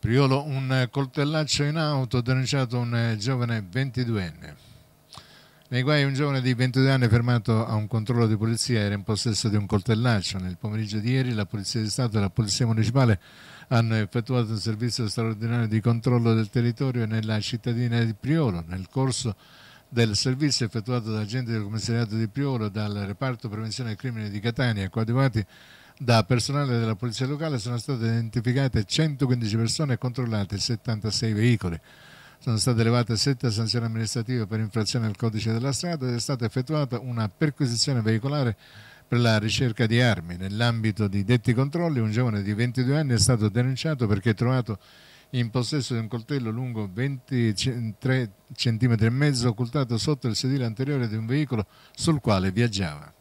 Priolo un coltellaccio in auto ha denunciato un eh, giovane 22enne. Nei guai un giovane di 22 anni fermato a un controllo di polizia era in possesso di un coltellaccio. Nel pomeriggio di ieri la Polizia di Stato e la Polizia Municipale hanno effettuato un servizio straordinario di controllo del territorio nella cittadina di Priolo. Nel corso del servizio effettuato da agenti del commissariato di e dal reparto prevenzione del crimine di Catania, coadiuvati da personale della polizia locale, sono state identificate 115 persone e controllate 76 veicoli. Sono state elevate 7 sanzioni amministrative per infrazione al codice della strada ed è stata effettuata una perquisizione veicolare per la ricerca di armi. Nell'ambito di detti controlli un giovane di 22 anni è stato denunciato perché trovato in possesso di un coltello lungo 23 cm e mezzo occultato sotto il sedile anteriore di un veicolo sul quale viaggiava.